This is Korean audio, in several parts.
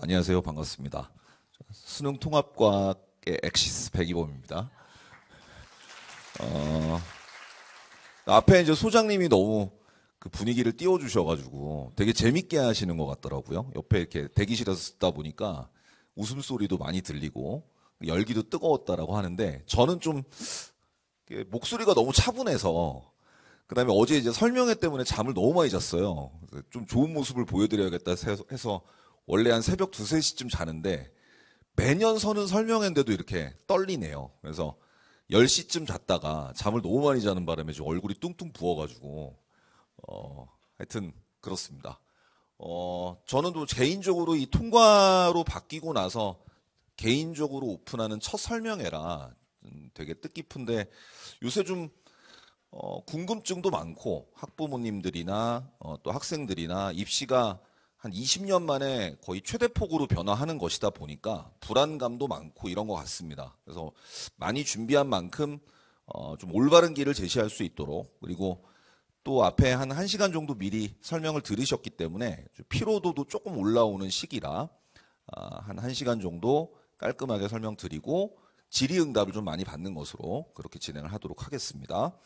안녕하세요. 반갑습니다. 수능 통합과학의 엑시스 백이범입니다. 어, 앞에 이제 소장님이 너무 그 분위기를 띄워주셔가지고 되게 재밌게 하시는 것 같더라고요. 옆에 이렇게 대기실에서 듣다 보니까 웃음소리도 많이 들리고 열기도 뜨거웠다라고 하는데 저는 좀 목소리가 너무 차분해서 그다음에 어제 이제 설명회 때문에 잠을 너무 많이 잤어요. 좀 좋은 모습을 보여드려야겠다 해서 원래 한 새벽 두세 시쯤 자는데 매년 서는 설명회인데도 이렇게 떨리네요. 그래서 10시쯤 잤다가 잠을 너무 많이 자는 바람에 좀 얼굴이 뚱뚱 부어가지고, 어, 하여튼 그렇습니다. 어, 저는 또 개인적으로 이 통과로 바뀌고 나서 개인적으로 오픈하는 첫 설명회라 되게 뜻깊은데 요새 좀 어, 궁금증도 많고 학부모님들이나 어, 또 학생들이나 입시가 한 20년 만에 거의 최대폭으로 변화하는 것이다 보니까 불안감도 많고 이런 것 같습니다. 그래서 많이 준비한 만큼 어, 좀 올바른 길을 제시할 수 있도록 그리고 또 앞에 한 1시간 정도 미리 설명을 들으셨기 때문에 피로도도 조금 올라오는 시기라 아, 한 1시간 정도 깔끔하게 설명드리고 질의응답을 좀 많이 받는 것으로 그렇게 진행을 하도록 하겠습니다.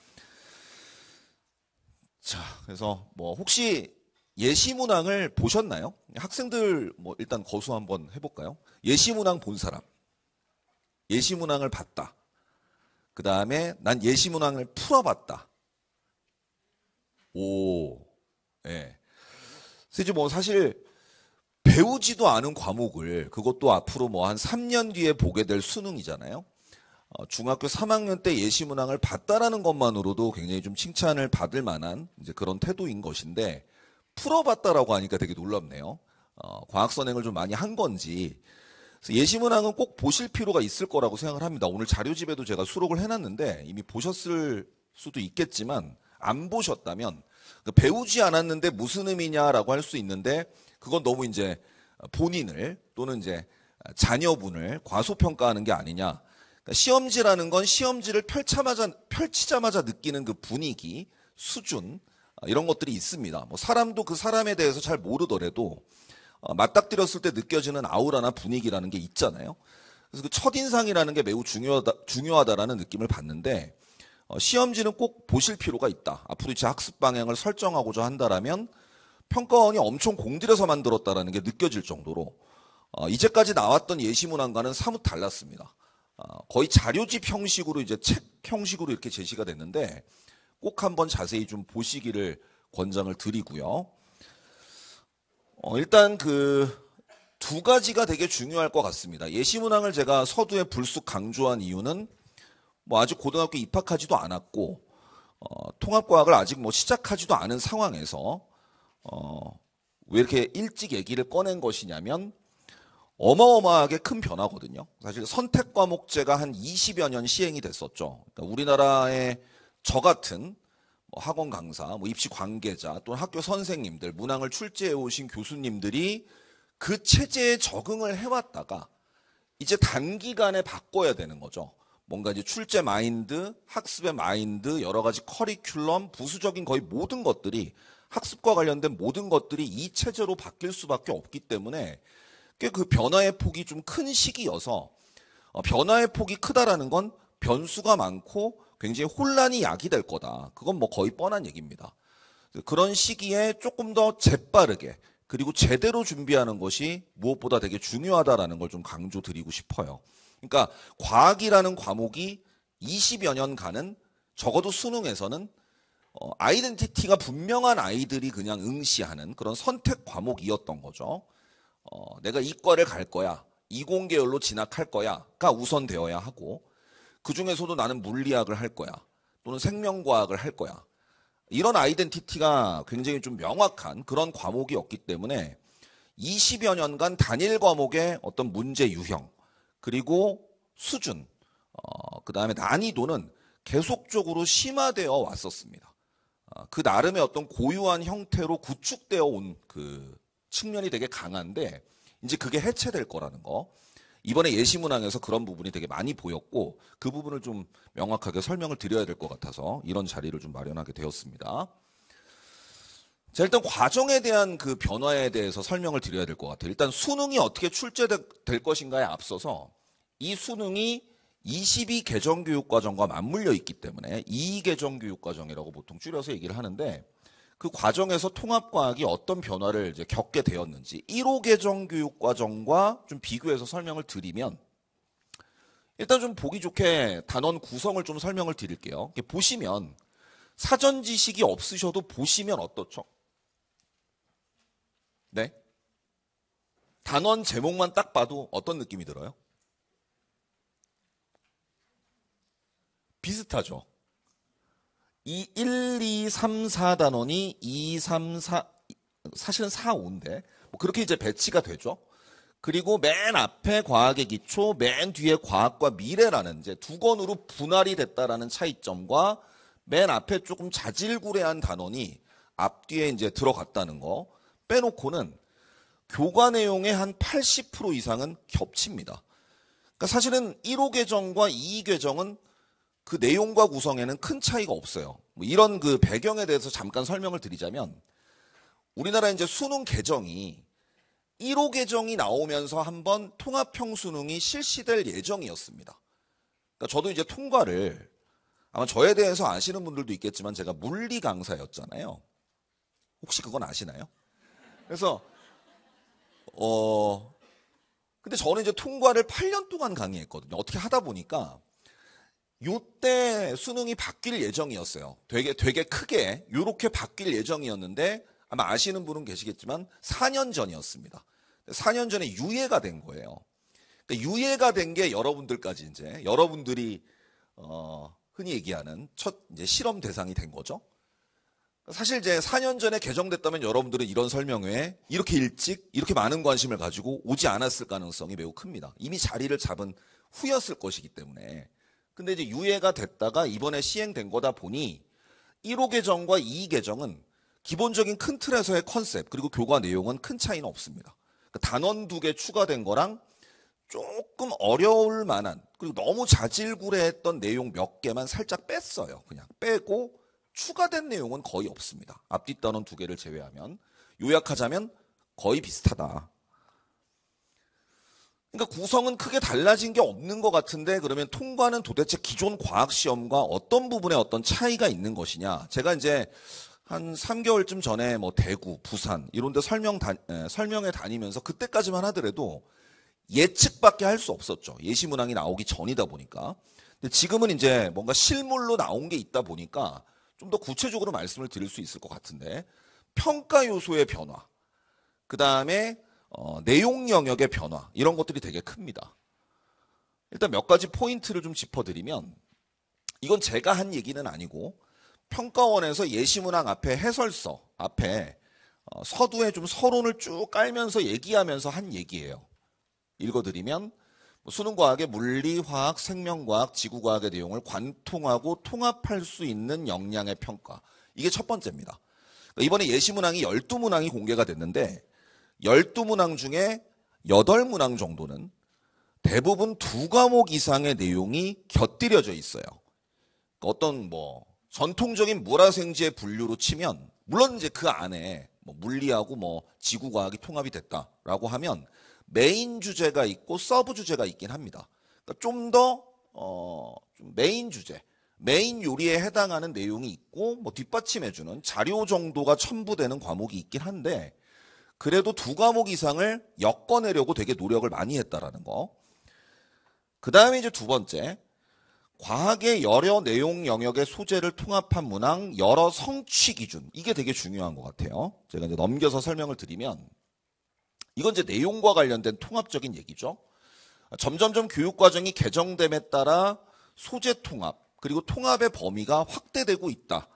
자, 그래서 뭐 혹시 예시문항을 보셨나요? 학생들 뭐 일단 거수 한번 해볼까요? 예시문항 본 사람. 예시문항을 봤다. 그 다음에 난 예시문항을 풀어봤다. 오, 예. 네. 그래서 뭐 사실 배우지도 않은 과목을 그것도 앞으로 뭐 한 3년 뒤에 보게 될 수능이잖아요. 어, 중학교 3학년 때 예시문항을 봤다라는 것만으로도 굉장히 좀 칭찬을 받을 만한 이제 그런 태도인 것인데 풀어봤다라고 하니까 되게 놀랍네요. 어, 과학선행을 좀 많이 한 건지. 예시문항은 꼭 보실 필요가 있을 거라고 생각을 합니다. 오늘 자료집에도 제가 수록을 해놨는데 이미 보셨을 수도 있겠지만 안 보셨다면 그 배우지 않았는데 무슨 의미냐라고 할 수 있는데 그건 너무 이제 본인을 또는 이제 자녀분을 과소평가하는 게 아니냐. 그러니까 시험지라는 건 시험지를 펼자마자 펼치자마자 느끼는 그 분위기, 수준, 아, 이런 것들이 있습니다. 뭐 사람도 그 사람에 대해서 잘 모르더라도 어, 맞닥뜨렸을 때 느껴지는 아우라나 분위기라는 게 있잖아요. 그래서 그 첫인상이라는 게 매우 중요하다, 중요하다라는 느낌을 받는데 어, 시험지는 꼭 보실 필요가 있다. 앞으로 제 학습 방향을 설정하고자 한다라면 평가원이 엄청 공들여서 만들었다라는 게 느껴질 정도로 어, 이제까지 나왔던 예시문안과는 사뭇 달랐습니다. 거의 자료집 형식으로 이제 책 형식으로 이렇게 제시가 됐는데 꼭 한번 자세히 좀 보시기를 권장을 드리고요. 어, 일단 그 두 가지가 되게 중요할 것 같습니다. 예시문항을 제가 서두에 불쑥 강조한 이유는 뭐 아직 고등학교 입학하지도 않았고 어, 통합과학을 아직 뭐 시작하지도 않은 상황에서 어, 왜 이렇게 일찍 얘기를 꺼낸 것이냐면 어마어마하게 큰 변화거든요. 사실 선택 과목제가 한 20여 년 시행이 됐었죠. 그러니까 우리나라의 저 같은 뭐 학원 강사, 뭐 입시 관계자 또는 학교 선생님들, 문항을 출제해 오신 교수님들이 그 체제에 적응을 해왔다가 이제 단기간에 바꿔야 되는 거죠. 뭔가 이제 출제 마인드, 학습의 마인드, 여러 가지 커리큘럼, 부수적인 거의 모든 것들이 학습과 관련된 모든 것들이 이 체제로 바뀔 수밖에 없기 때문에 꽤 그 변화의 폭이 좀 큰 시기여서 어, 변화의 폭이 크다라는 건 변수가 많고 굉장히 혼란이 야기될 거다. 그건 뭐 거의 뻔한 얘기입니다. 그런 시기에 조금 더 재빠르게 그리고 제대로 준비하는 것이 무엇보다 되게 중요하다라는 걸 좀 강조드리고 싶어요. 그러니까 과학이라는 과목이 20여 년간은 적어도 수능에서는 어, 아이덴티티가 분명한 아이들이 그냥 응시하는 그런 선택 과목이었던 거죠. 어, 내가 이과를 갈 거야. 이공계열로 진학할 거야가 우선되어야 하고 그 중에서도 나는 물리학을 할 거야. 또는 생명과학을 할 거야. 이런 아이덴티티가 굉장히 좀 명확한 그런 과목이었기 때문에 20여 년간 단일 과목의 어떤 문제 유형, 그리고 수준, 어, 그 다음에 난이도는 계속적으로 심화되어 왔었습니다. 어, 그 나름의 어떤 고유한 형태로 구축되어 온 그 측면이 되게 강한데, 이제 그게 해체될 거라는 거. 이번에 예시문항에서 그런 부분이 되게 많이 보였고 그 부분을 좀 명확하게 설명을 드려야 될 것 같아서 이런 자리를 좀 마련하게 되었습니다. 자, 일단 과정에 대한 그 변화에 대해서 설명을 드려야 될 것 같아요. 일단 수능이 어떻게 출제될 것인가에 앞서서 이 수능이 22개정 교육과정과 맞물려 있기 때문에 2개정 교육과정이라고 보통 줄여서 얘기를 하는데 그 과정에서 통합과학이 어떤 변화를 이제 겪게 되었는지 1호 개정 교육과정과 좀 비교해서 설명을 드리면 일단 좀 보기 좋게 단원 구성을 좀 설명을 드릴게요. 보시면 사전 지식이 없으셔도 보시면 어떻죠? 네? 단원 제목만 딱 봐도 어떤 느낌이 들어요? 비슷하죠? 이 1, 2, 3, 4단원이 2, 3, 4, 사실은 4, 5인데, 뭐 그렇게 이제 배치가 되죠. 그리고 맨 앞에 과학의 기초, 맨 뒤에 과학과 미래라는 이제 두 권으로 분할이 됐다라는 차이점과 맨 앞에 조금 자질구레한 단원이 앞뒤에 이제 들어갔다는 거 빼놓고는 교과 내용의 한 80% 이상은 겹칩니다. 그러니까 사실은 1호 계정과 2 계정은 그 내용과 구성에는 큰 차이가 없어요. 뭐 이런 그 배경에 대해서 잠깐 설명을 드리자면 우리나라 이제 수능 개정이 1호 개정이 나오면서 한번 통합형수능이 실시될 예정이었습니다. 그러니까 저도 이제 통과를 아마 저에 대해서 아시는 분들도 있겠지만 제가 물리 강사였잖아요. 혹시 그건 아시나요? 그래서 어 근데 저는 이제 통과를 8년 동안 강의했거든요. 어떻게 하다 보니까 요때 수능이 바뀔 예정이었어요. 되게 되게 크게 요렇게 바뀔 예정이었는데 아마 아시는 분은 계시겠지만 4년 전이었습니다. 4년 전에 유예가 된 거예요. 그러니까 유예가 된 게 여러분들까지 이제 여러분들이 어, 흔히 얘기하는 첫 이제 실험 대상이 된 거죠. 사실 이제 4년 전에 개정됐다면 여러분들은 이런 설명회에 이렇게 일찍 이렇게 많은 관심을 가지고 오지 않았을 가능성이 매우 큽니다. 이미 자리를 잡은 후였을 것이기 때문에 근데 이제 유예가 됐다가 이번에 시행된 거다 보니 1호 개정과 2 개정은 기본적인 큰 틀에서의 컨셉 그리고 교과 내용은 큰 차이는 없습니다. 그러니까 단원 두 개 추가된 거랑 조금 어려울 만한 그리고 너무 자질구레했던 내용 몇 개만 살짝 뺐어요. 그냥 빼고 추가된 내용은 거의 없습니다. 앞뒤 단원 두 개를 제외하면 요약하자면 거의 비슷하다. 그러니까 구성은 크게 달라진 게 없는 것 같은데 그러면 통과는 도대체 기존 과학 시험과 어떤 부분에 어떤 차이가 있는 것이냐? 제가 이제 한 3개월쯤 전에 뭐 대구, 부산 이런 데 설명 다, 설명에 다니면서 그때까지만 하더라도 예측밖에 할 수 없었죠. 예시 문항이 나오기 전이다 보니까. 근데 지금은 이제 뭔가 실물로 나온 게 있다 보니까 좀 더 구체적으로 말씀을 드릴 수 있을 것 같은데 평가 요소의 변화. 그다음에 어, 내용 영역의 변화 이런 것들이 되게 큽니다. 일단 몇 가지 포인트를 좀 짚어드리면 이건 제가 한 얘기는 아니고 평가원에서 예시문항 앞에 해설서 앞에 어, 서두에 좀 서론을 쭉 깔면서 얘기하면서 한 얘기예요. 읽어드리면 수능과학의 물리, 화학, 생명과학, 지구과학의 내용을 관통하고 통합할 수 있는 역량의 평가. 이게 첫 번째입니다. 이번에 예시문항이 12문항이 공개가 됐는데 열두 문항 중에 여덟 문항 정도는 대부분 두 과목 이상의 내용이 곁들여져 있어요. 어떤 뭐 전통적인 물화생지의 분류로 치면 물론 이제 그 안에 뭐 물리하고 뭐 지구과학이 통합이 됐다라고 하면 메인 주제가 있고 서브 주제가 있긴 합니다. 그러니까 좀더 어, 좀 메인 주제, 메인 요리에 해당하는 내용이 있고 뭐 뒷받침해주는 자료 정도가 첨부되는 과목이 있긴 한데 그래도 두 과목 이상을 엮어내려고 되게 노력을 많이 했다라는 거. 그 다음에 이제 두 번째. 과학의 여러 내용 영역의 소재를 통합한 문항, 여러 성취 기준. 이게 되게 중요한 것 같아요. 제가 이제 넘겨서 설명을 드리면, 이건 이제 내용과 관련된 통합적인 얘기죠. 점점점 교육과정이 개정됨에 따라 소재 통합, 그리고 통합의 범위가 확대되고 있다.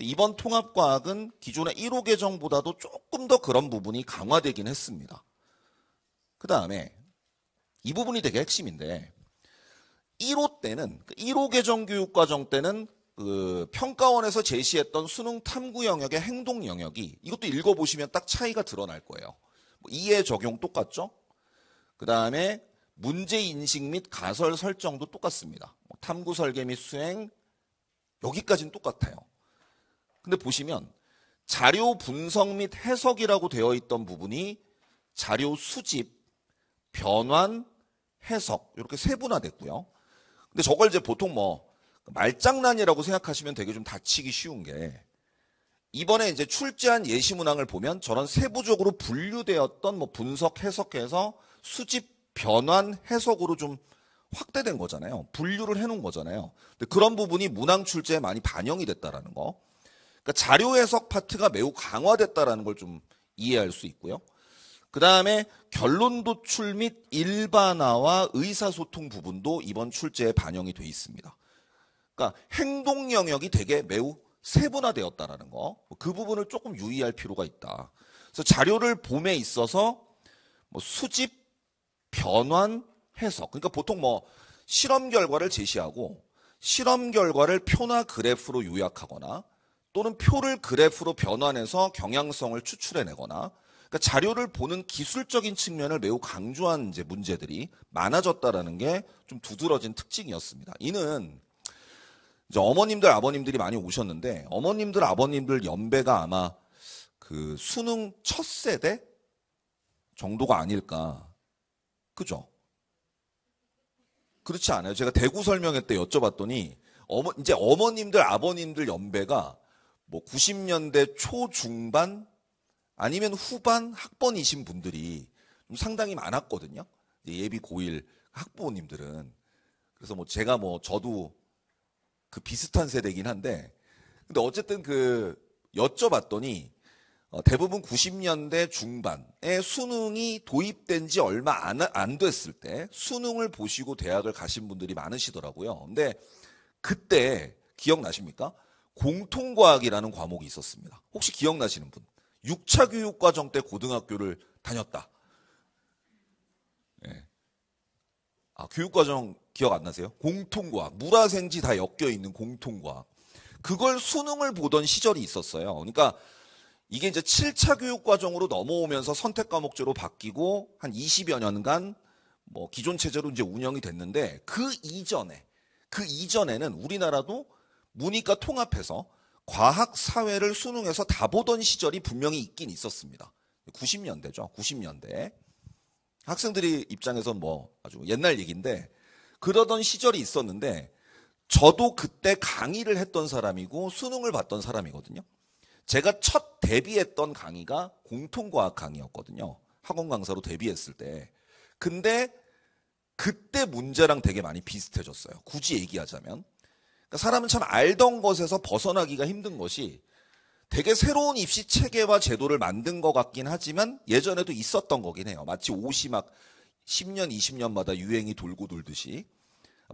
이번 통합과학은 기존의 1호 계정보다도 조금 더 그런 부분이 강화되긴 했습니다. 그 다음에 이 부분이 되게 핵심인데 1호 때는 1호 그 계정 교육과정 때는 그 평가원에서 제시했던 수능 탐구 영역의 행동 영역이 이것도 읽어보시면 딱 차이가 드러날 거예요. 뭐 이해 적용 똑같죠? 그 다음에 문제 인식 및 가설 설정도 똑같습니다. 뭐 탐구 설계 및 수행 여기까지는 똑같아요. 근데 보시면 자료 분석 및 해석이라고 되어 있던 부분이 자료 수집, 변환, 해석 이렇게 세분화됐고요. 근데 저걸 이제 보통 뭐 말장난이라고 생각하시면 되게 좀 다치기 쉬운 게 이번에 이제 출제한 예시 문항을 보면 저런 세부적으로 분류되었던 뭐 분석, 해석해서 수집, 변환, 해석으로 좀 확대된 거잖아요. 분류를 해놓은 거잖아요. 근데 그런 부분이 문항 출제에 많이 반영이 됐다라는 거. 그러니까 자료 해석 파트가 매우 강화됐다라는 걸 좀 이해할 수 있고요. 그 다음에 결론 도출 및 일반화와 의사소통 부분도 이번 출제에 반영이 돼 있습니다. 그러니까 행동 영역이 되게 매우 세분화되었다라는 거. 그 부분을 조금 유의할 필요가 있다. 그래서 자료를 봄에 있어서 뭐 수집, 변환, 해석. 그러니까 보통 뭐 실험 결과를 제시하고 실험 결과를 표나 그래프로 요약하거나 또는 표를 그래프로 변환해서 경향성을 추출해내거나 그러니까 자료를 보는 기술적인 측면을 매우 강조한 이제 문제들이 많아졌다라는 게 좀 두드러진 특징이었습니다. 이는 이제 어머님들 아버님들이 많이 오셨는데 어머님들 아버님들 연배가 아마 그 수능 첫 세대 정도가 아닐까 그죠? 그렇지 않아요. 제가 대구 설명회 때 여쭤봤더니 어머 이제 어머님들 아버님들 연배가 뭐 90년대 초중반 아니면 후반 학번이신 분들이 좀 상당히 많았거든요. 예비 고1 학부모님들은. 그래서 뭐 제가 뭐 저도 그 비슷한 세대긴 한데 근데 어쨌든 그 여쭤봤더니 어 대부분 90년대 중반에 수능이 도입된 지 얼마 안, 안 됐을 때 수능을 보시고 대학을 가신 분들이 많으시더라고요. 근데 그때 기억나십니까? 공통과학이라는 과목이 있었습니다. 혹시 기억나시는 분? 6차 교육과정 때 고등학교를 다녔다. 네. 아, 교육과정 기억 안 나세요? 공통과학. 물화생지 다 엮여 있는 공통과학. 그걸 수능을 보던 시절이 있었어요. 그러니까 이게 이제 7차 교육과정으로 넘어오면서 선택 과목제로 바뀌고 한 20여 년간 뭐 기존 체제로 이제 운영이 됐는데 그 이전에 그 이전에는 우리나라도 문이과 통합해서 과학 사회를 수능에서 다 보던 시절이 분명히 있긴 있었습니다. 90년대죠. 90년대. 학생들이 입장에서 뭐 아주 옛날 얘기인데 그러던 시절이 있었는데 저도 그때 강의를 했던 사람이고 수능을 봤던 사람이거든요. 제가 첫 데뷔했던 강의가 공통과학 강의였거든요. 학원 강사로 데뷔했을 때. 근데 그때 문제랑 되게 많이 비슷해졌어요. 굳이 얘기하자면. 그러니까 사람은 참 알던 것에서 벗어나기가 힘든 것이 되게 새로운 입시 체계와 제도를 만든 것 같긴 하지만 예전에도 있었던 거긴 해요. 마치 옷이 막 10년, 20년마다 유행이 돌고 돌듯이.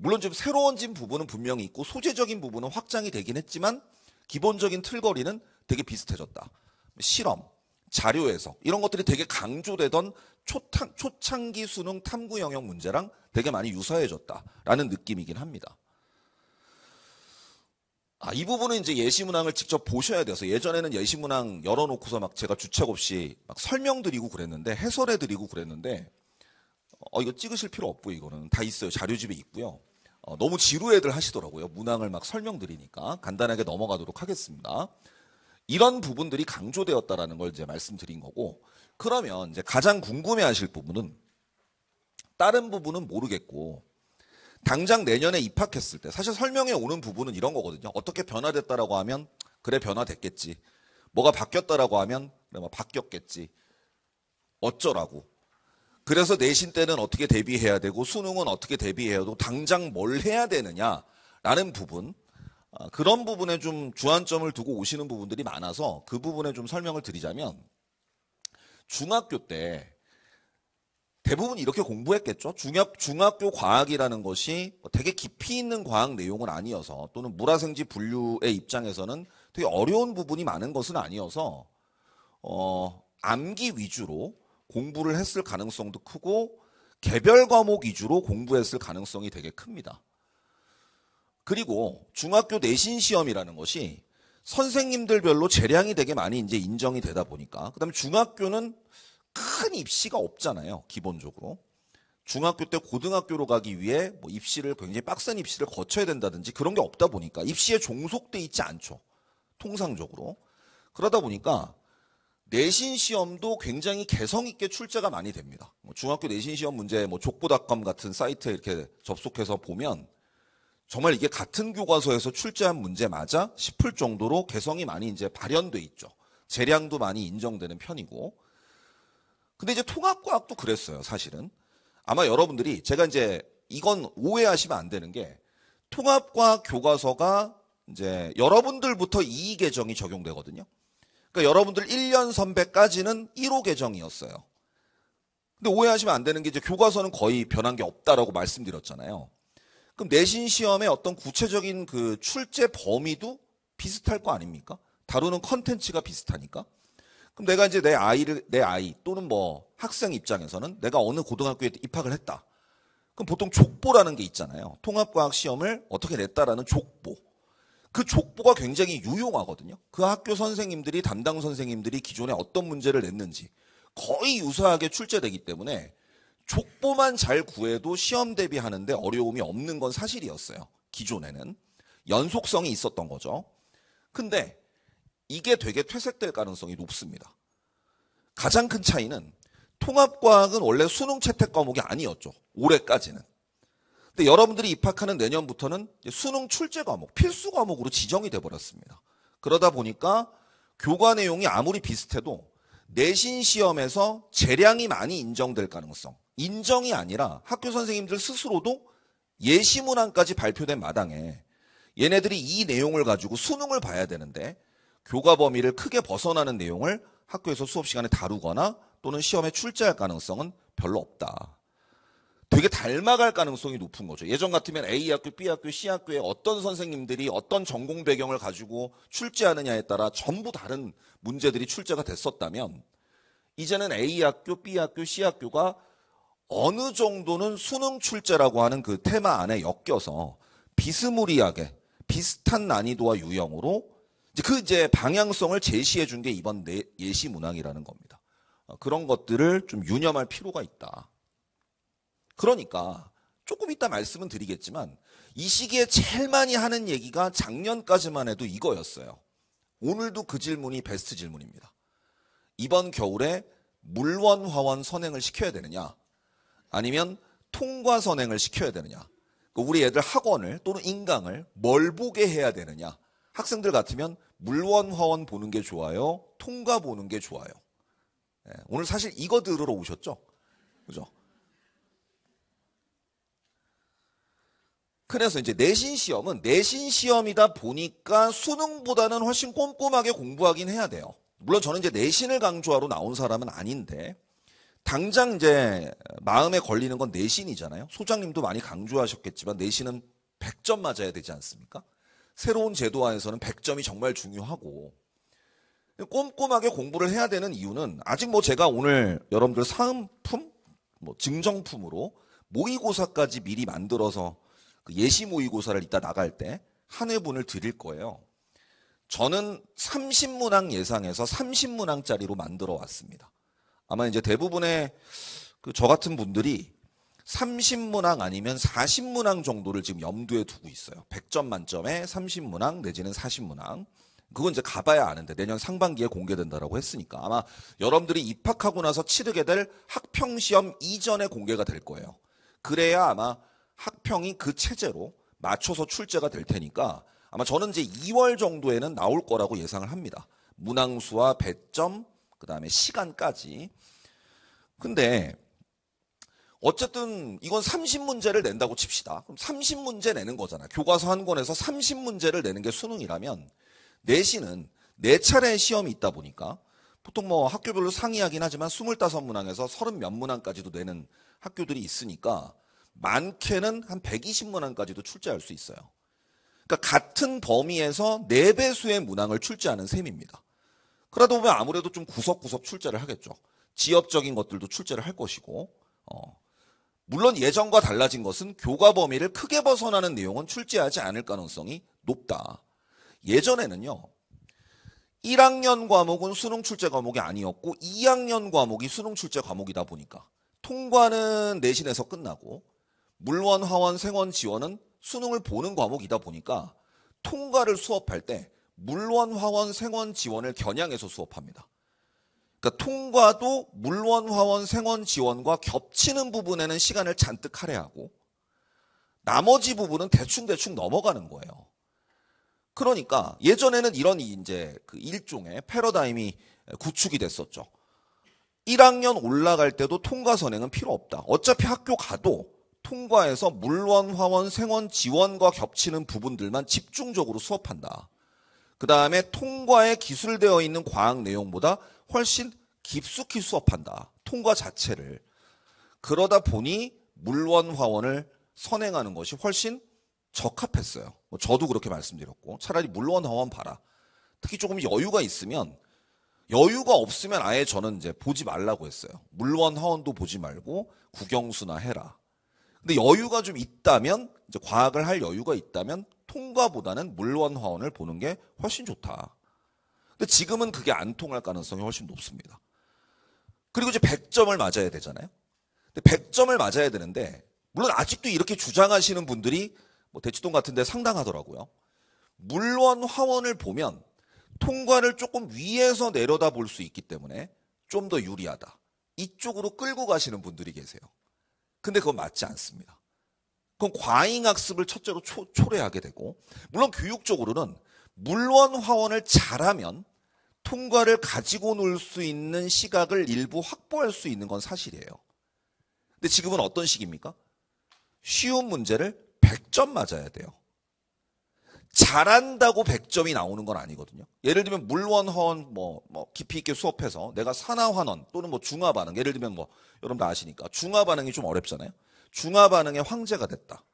물론 좀새로운진 부분은 분명히 있고 소재적인 부분은 확장이 되긴 했지만 기본적인 틀거리는 되게 비슷해졌다. 실험, 자료 해석 이런 것들이 되게 강조되던 초창, 초창기 수능 탐구 영역 문제랑 되게 많이 유사해졌다라는 느낌이긴 합니다. 아, 이 부분은 이제 예시문항을 직접 보셔야 돼서 예전에는 예시문항 열어놓고서 막 제가 주책 없이 막 설명드리고 그랬는데 해설해드리고 그랬는데 어, 이거 찍으실 필요 없고 이거는 다 있어요. 자료집에 있고요. 어, 너무 지루해들 하시더라고요. 문항을 막 설명드리니까 간단하게 넘어가도록 하겠습니다. 이런 부분들이 강조되었다라는 걸 이제 말씀드린 거고 그러면 이제 가장 궁금해하실 부분은 다른 부분은 모르겠고 당장 내년에 입학했을 때 사실 설명에 오는 부분은 이런 거거든요. 어떻게 변화됐다라고 하면 그래 변화됐겠지. 뭐가 바뀌었다라고 하면 그래 뭐 바뀌었겠지. 어쩌라고. 그래서 내신 때는 어떻게 대비해야 되고 수능은 어떻게 대비해야 되고 당장 뭘 해야 되느냐라는 부분 아, 그런 부분에 좀 주안점을 두고 오시는 부분들이 많아서 그 부분에 좀 설명을 드리자면 중학교 때 대부분 이렇게 공부했겠죠. 중학, 중학교 과학이라는 것이 뭐 되게 깊이 있는 과학 내용은 아니어서 또는 물화생지 분류의 입장에서는 되게 어려운 부분이 많은 것은 아니어서 어, 암기 위주로 공부를 했을 가능성도 크고 개별 과목 위주로 공부했을 가능성이 되게 큽니다. 그리고 중학교 내신 시험이라는 것이 선생님들별로 재량이 되게 많이 이제 인정이 되다 보니까 그다음에 중학교는 큰 입시가 없잖아요. 기본적으로. 중학교 때 고등학교로 가기 위해 뭐 입시를 굉장히 빡센 입시를 거쳐야 된다든지 그런 게 없다 보니까 입시에 종속돼 있지 않죠. 통상적으로. 그러다 보니까 내신 시험도 굉장히 개성 있게 출제가 많이 됩니다. 뭐 중학교 내신 시험 문제 뭐 족보닷컴 같은 사이트에 이렇게 접속해서 보면 정말 이게 같은 교과서에서 출제한 문제 마저 싶을 정도로 개성이 많이 이제 발현돼 있죠. 재량도 많이 인정되는 편이고 근데 이제 통합과학도 그랬어요, 사실은. 아마 여러분들이 제가 이제 이건 오해하시면 안 되는 게 통합과학 교과서가 이제 여러분들부터 2 개정이 적용되거든요. 그러니까 여러분들 1년 선배까지는 1호 개정이었어요. 근데 오해하시면 안 되는 게 이제 교과서는 거의 변한 게 없다라고 말씀드렸잖아요. 그럼 내신 시험의 어떤 구체적인 그 출제 범위도 비슷할 거 아닙니까? 다루는 컨텐츠가 비슷하니까. 그럼 내가 이제 내 아이를, 내 아이 또는 뭐 학생 입장에서는 내가 어느 고등학교에 입학을 했다. 그럼 보통 족보라는 게 있잖아요. 통합과학 시험을 어떻게 냈다라는 족보. 그 족보가 굉장히 유용하거든요. 그 학교 선생님들이 담당 선생님들이 기존에 어떤 문제를 냈는지 거의 유사하게 출제되기 때문에 족보만 잘 구해도 시험 대비하는데 어려움이 없는 건 사실이었어요. 기존에는 연속성이 있었던 거죠. 근데 이게 되게 퇴색될 가능성이 높습니다. 가장 큰 차이는 통합과학은 원래 수능 채택 과목이 아니었죠. 올해까지는. 근데 여러분들이 입학하는 내년부터는 수능 출제 과목, 필수 과목으로 지정이 돼버렸습니다. 그러다 보니까 교과 내용이 아무리 비슷해도 내신 시험에서 재량이 많이 인정될 가능성. 인정이 아니라 학교 선생님들 스스로도 예시문안까지 발표된 마당에 얘네들이 이 내용을 가지고 수능을 봐야 되는데 교과 범위를 크게 벗어나는 내용을 학교에서 수업 시간에 다루거나 또는 시험에 출제할 가능성은 별로 없다. 되게 닮아갈 가능성이 높은 거죠. 예전 같으면 A 학교, B 학교, C 학교에 어떤 선생님들이 어떤 전공 배경을 가지고 출제하느냐에 따라 전부 다른 문제들이 출제가 됐었다면 이제는 A 학교, B 학교, C 학교가 어느 정도는 수능 출제라고 하는 그 테마 안에 엮여서 비스무리하게 비슷한 난이도와 유형으로 이제 그 이제 방향성을 제시해 준 게 이번 내, 예시 문항이라는 겁니다. 어, 그런 것들을 좀 유념할 필요가 있다. 그러니까 조금 이따 말씀은 드리겠지만 이 시기에 제일 많이 하는 얘기가 작년까지만 해도 이거였어요. 오늘도 그 질문이 베스트 질문입니다. 이번 겨울에 물원 화원 선행을 시켜야 되느냐 아니면 통과 선행을 시켜야 되느냐 그 우리 애들 학원을 또는 인강을 뭘 보게 해야 되느냐 학생들 같으면 물원 화원 보는 게 좋아요. 통과 보는 게 좋아요. 예, 오늘 사실 이거 들으러 오셨죠? 그죠? 그래서 이제 내신 시험은 내신 시험이다 보니까 수능보다는 훨씬 꼼꼼하게 공부하긴 해야 돼요. 물론 저는 이제 내신을 강조하러 나온 사람은 아닌데 당장 이제 마음에 걸리는 건 내신이잖아요. 소장님도 많이 강조하셨겠지만 내신은 100점 맞아야 되지 않습니까? 새로운 제도화에서는 100점이 정말 중요하고 꼼꼼하게 공부를 해야 되는 이유는 아직 뭐 제가 오늘 여러분들 사은품, 뭐 증정품으로 모의고사까지 미리 만들어서 그 예시 모의고사를 이따 나갈 때 한 회분을 드릴 거예요. 저는 30문항 예상에서 30문항짜리로 만들어 왔습니다. 아마 이제 대부분의 그 저 같은 분들이 30문항 아니면 40문항 정도를 지금 염두에 두고 있어요. 100점 만점에 30문항 내지는 40문항. 그건 이제 가봐야 아는데 내년 상반기에 공개된다라고 했으니까 아마 여러분들이 입학하고 나서 치르게 될 학평 시험 이전에 공개가 될 거예요. 그래야 아마 학평이 그 체제로 맞춰서 출제가 될 테니까 아마 저는 이제 2월 정도에는 나올 거라고 예상을 합니다. 문항수와 배점 그다음에 시간까지. 근데 어쨌든 이건 30문제를 낸다고 칩시다. 그럼 30문제 내는 거잖아. 교과서 한 권에서 30문제를 내는 게 수능이라면 내신은 네 차례 시험이 있다 보니까 보통 뭐 학교별로 상이하긴 하지만 25문항에서 30몇 문항까지도 내는 학교들이 있으니까 많게는 한 120문항까지도 출제할 수 있어요. 그러니까 같은 범위에서 4배수의 문항을 출제하는 셈입니다. 그러다 보면 아무래도 좀 구석구석 출제를 하겠죠. 지역적인 것들도 출제를 할 것이고, 어. 물론 예전과 달라진 것은 교과 범위를 크게 벗어나는 내용은 출제하지 않을 가능성이 높다. 예전에는요. 1학년 과목은 수능 출제 과목이 아니었고 2학년 과목이 수능 출제 과목이다 보니까 통과는 내신에서 끝나고 물원, 화원, 생원, 지원은 수능을 보는 과목이다 보니까 통과를 수업할 때 물원, 화원, 생원, 지원을 겨냥해서 수업합니다. 그러니까 통과도 물원, 화원, 생원, 지원과 겹치는 부분에는 시간을 잔뜩 할애하고 나머지 부분은 대충대충 넘어가는 거예요. 그러니까 예전에는 이런 이제 그 일종의 패러다임이 구축이 됐었죠. 1학년 올라갈 때도 통과 선행은 필요 없다. 어차피 학교 가도 통과해서 물원, 화원, 생원, 지원과 겹치는 부분들만 집중적으로 수업한다. 그 다음에 통과에 기술되어 있는 과학 내용보다 훨씬 깊숙이 수업한다. 통과 자체를. 그러다 보니 물원 화원을 선행하는 것이 훨씬 적합했어요. 뭐 저도 그렇게 말씀드렸고 차라리 물원 화원 봐라. 특히 조금 여유가 있으면 여유가 없으면 아예 저는 이제 보지 말라고 했어요. 물원 화원도 보지 말고 국영수나 해라. 근데 여유가 좀 있다면 이제 과학을 할 여유가 있다면 통과보다는 물원 화원을 보는 게 훨씬 좋다. 근데 지금은 그게 안 통할 가능성이 훨씬 높습니다. 그리고 이제 100점을 맞아야 되잖아요. 근데 100점을 맞아야 되는데 물론 아직도 이렇게 주장하시는 분들이 뭐 대치동 같은 데 상당하더라고요. 물론 화원을 보면 통과를 조금 위에서 내려다 볼 수 있기 때문에 좀 더 유리하다. 이쪽으로 끌고 가시는 분들이 계세요. 근데 그건 맞지 않습니다. 그건 과잉 학습을 첫째로 초, 초래하게 되고 물론 교육적으로는 물론 화원을 잘하면 통과를 가지고 놀 수 있는 시각을 일부 확보할 수 있는 건 사실이에요. 근데 지금은 어떤 식입니까? 쉬운 문제를 100점 맞아야 돼요. 잘한다고 100점이 나오는 건 아니거든요. 예를 들면 물원헌 뭐, 뭐 깊이 있게 수업해서 내가 산화환원 또는 뭐 중화반응 예를 들면 뭐 여러분 들 아시니까 중화반응이 좀 어렵잖아요. 중화반응의 황제가 됐다.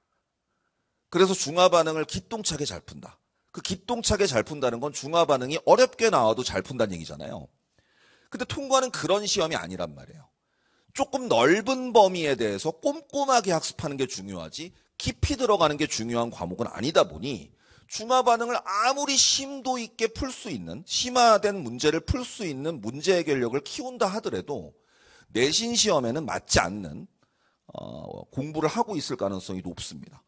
그래서 중화반응을 기똥차게 잘 푼다. 그 기똥차게 잘 푼다는 건 중화 반응이 어렵게 나와도 잘 푼다는 얘기잖아요. 근데 통과는 그런 시험이 아니란 말이에요. 조금 넓은 범위에 대해서 꼼꼼하게 학습하는 게 중요하지 깊이 들어가는 게 중요한 과목은 아니다 보니 중화 반응을 아무리 심도 있게 풀 수 있는 심화된 문제를 풀 수 있는 문제 해결력을 키운다 하더라도 내신 시험에는 맞지 않는 어, 공부를 하고 있을 가능성이 높습니다.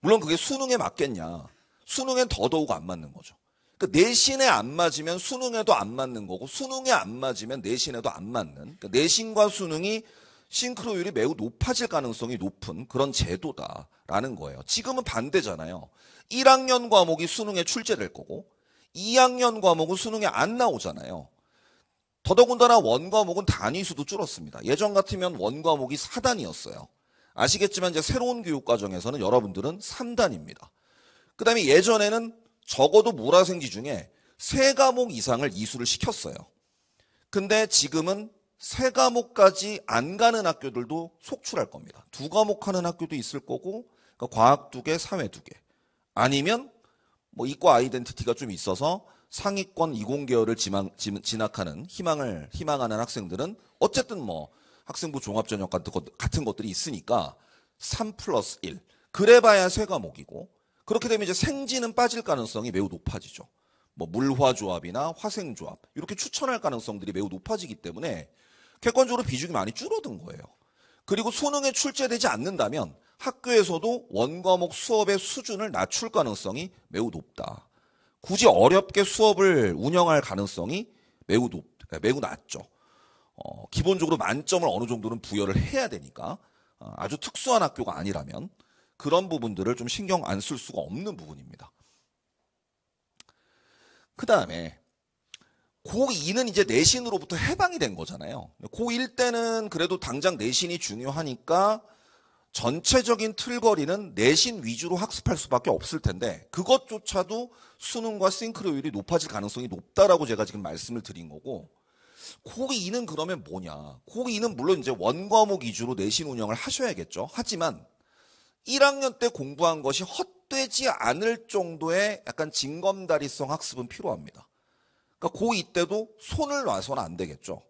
물론 그게 수능에 맞겠냐 수능엔 더더욱 안 맞는 거죠. 그 내신에 안 맞으면 수능에도 안 맞는 거고 수능에 안 맞으면 내신에도 안 맞는 그 내신과 수능이 싱크로율이 매우 높아질 가능성이 높은 그런 제도다라는 거예요. 지금은 반대잖아요. 1학년 과목이 수능에 출제될 거고 2학년 과목은 수능에 안 나오잖아요. 더더군다나 원 과목은 단위수도 줄었습니다. 예전 같으면 원 과목이 4단이었어요. 아시겠지만 이제 새로운 교육 과정에서는 여러분들은 3단입니다. 그 다음에 예전에는 적어도 무라생지 중에 세 과목 이상을 이수를 시켰어요. 근데 지금은 세 과목까지 안 가는 학교들도 속출할 겁니다. 두 과목 하는 학교도 있을 거고, 그러니까 과학 두 개, 사회 두 개. 아니면 뭐 이과 아이덴티티가 좀 있어서 상위권 이공계열을 지망, 진학하는 희망을 희망하는 학생들은 어쨌든 뭐 학생부 종합전형 같은, 것, 같은 것들이 있으니까 3 플러스 1. 그래봐야 세 과목이고 그렇게 되면 이제 생지는 빠질 가능성이 매우 높아지죠. 뭐 물화조합이나 화생조합 이렇게 추천할 가능성들이 매우 높아지기 때문에 객관적으로 비중이 많이 줄어든 거예요. 그리고 수능에 출제되지 않는다면 학교에서도 원과목 수업의 수준을 낮출 가능성이 매우 높다. 굳이 어렵게 수업을 운영할 가능성이 매우 높, 매우 낮죠. 어, 기본적으로 만점을 어느 정도는 부여를 해야 되니까 어, 아주 특수한 학교가 아니라면 그런 부분들을 좀 신경 안 쓸 수가 없는 부분입니다. 그 다음에 고2는 이제 내신으로부터 해방이 된 거잖아요. 고1 때는 그래도 당장 내신이 중요하니까 전체적인 틀거리는 내신 위주로 학습할 수밖에 없을 텐데 그것조차도 수능과 싱크로율이 높아질 가능성이 높다라고 제가 지금 말씀을 드린 거고 고2는 그러면 뭐냐? 고2는 물론 이제 원과목 위주로 내신 운영을 하셔야겠죠. 하지만 1학년 때 공부한 것이 헛되지 않을 정도의 약간 진검다리성 학습은 필요합니다. 그러니까 고2 때도 손을 놔서는 안 되겠죠.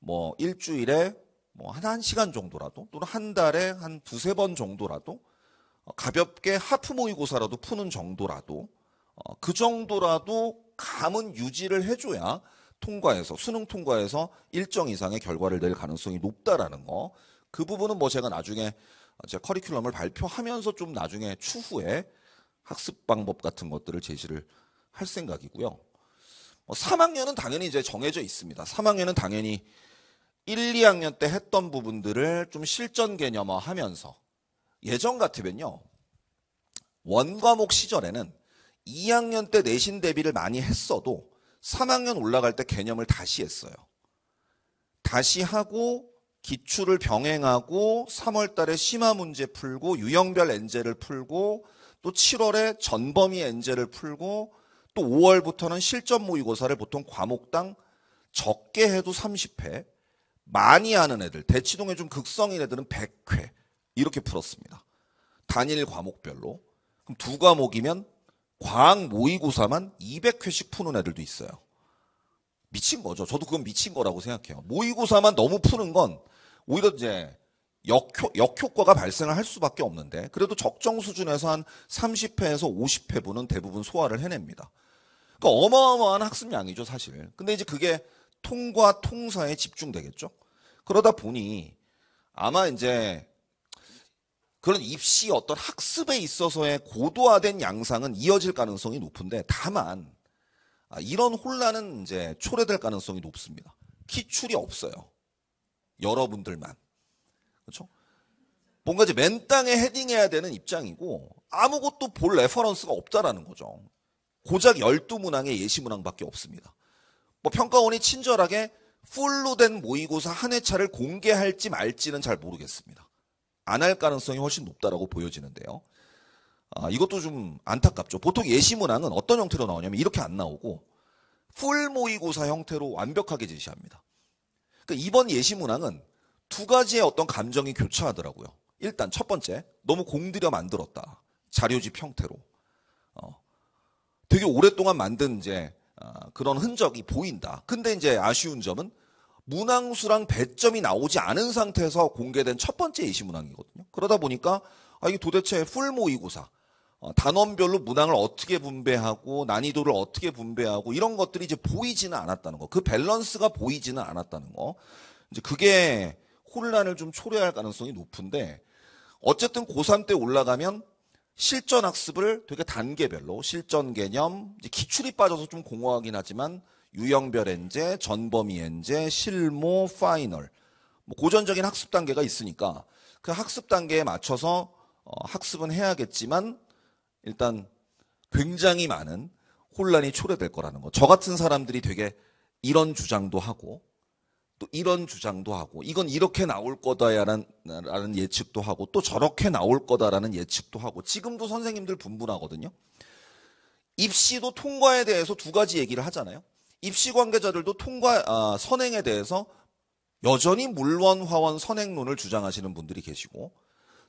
뭐 일주일에 뭐 한, 한 시간 정도라도 또는 한 달에 한 두세 번 정도라도 어, 가볍게 하프 모의고사라도 푸는 정도라도 어, 그 정도라도 감은 유지를 해줘야 통과해서 수능 통과해서 일정 이상의 결과를 낼 가능성이 높다라는 거. 그 부분은 뭐 제가 나중에 제 커리큘럼을 발표하면서 좀 나중에 추후에 학습 방법 같은 것들을 제시를 할 생각이고요. 3학년은 뭐 당연히 이제 정해져 있습니다. 3학년은 당연히 1, 2학년 때 했던 부분들을 좀 실전 개념화 하면서 예전 같으면요. 원과목 시절에는 2학년 때 내신 대비를 많이 했어도 3학년 올라갈 때 개념을 다시 했어요. 다시 하고 기출을 병행하고 3월 달에 심화 문제 풀고 유형별 엔젤을 풀고 또 7월에 전범위 엔젤을 풀고 또 5월부터는 실전 모의고사를 보통 과목당 적게 해도 30회 많이 하는 애들 대치동에 좀 극성인 애들은 100회 이렇게 풀었습니다. 단일 과목별로 그럼 두 과목이면 과학 모의고사만 200회씩 푸는 애들도 있어요. 미친 거죠. 저도 그건 미친 거라고 생각해요. 모의고사만 너무 푸는 건 오히려 이제 역효, 역효과가 발생을 할 수밖에 없는데 그래도 적정 수준에서 한 30회에서 50회분은 대부분 소화를 해냅니다. 그러니까 어마어마한 학습량이죠, 사실. 근데 이제 그게 통과 통사에 집중되겠죠. 그러다 보니 아마 이제 그런 입시 어떤 학습에 있어서의 고도화된 양상은 이어질 가능성이 높은데 다만 아, 이런 혼란은 이제 초래될 가능성이 높습니다. 키출이 없어요. 여러분들만. 그렇죠? 뭔가 이제 맨 땅에 헤딩해야 되는 입장이고 아무것도 볼 레퍼런스가 없다라는 거죠. 고작 12문항의 예시문항밖에 없습니다. 뭐 평가원이 친절하게 풀로 된 모의고사 한 회차를 공개할지 말지는 잘 모르겠습니다. 안 할 가능성이 훨씬 높다라고 보여지는데요. 아, 이것도 좀 안타깝죠. 보통 예시 문항은 어떤 형태로 나오냐면 이렇게 안 나오고 풀 모의고사 형태로 완벽하게 제시합니다. 그러니까 이번 예시 문항은 두 가지의 어떤 감정이 교차하더라고요. 일단 첫 번째, 너무 공들여 만들었다. 자료집 형태로. 어, 되게 오랫동안 만든 이제 어, 그런 흔적이 보인다. 근데 이제 아쉬운 점은 문항수랑 배점이 나오지 않은 상태에서 공개된 첫 번째 예시 문항이거든요. 그러다 보니까 아, 이게 도대체 풀 모의고사. 어, 단원별로 문항을 어떻게 분배하고 난이도를 어떻게 분배하고 이런 것들이 이제 보이지는 않았다는 거. 그 밸런스가 보이지는 않았다는 거. 이제 그게 혼란을 좀 초래할 가능성이 높은데 어쨌든 고3 때 올라가면 실전 학습을 되게 단계별로 실전 개념, 기출이 빠져서 좀 공허하긴 하지만 유형별 엔제, 전범위 엔제, 실무, 파이널 뭐 고전적인 학습 단계가 있으니까 그 학습 단계에 맞춰서 어, 학습은 해야겠지만 일단 굉장히 많은 혼란이 초래될 거라는 거. 저 같은 사람들이 되게 이런 주장도 하고 또 이런 주장도 하고 이건 이렇게 나올 거다라는 예측도 하고 또 저렇게 나올 거다라는 예측도 하고 지금도 선생님들 분분하거든요. 입시도 통과에 대해서 두 가지 얘기를 하잖아요. 입시 관계자들도 통과 아, 선행에 대해서 여전히 물원화원 선행론을 주장하시는 분들이 계시고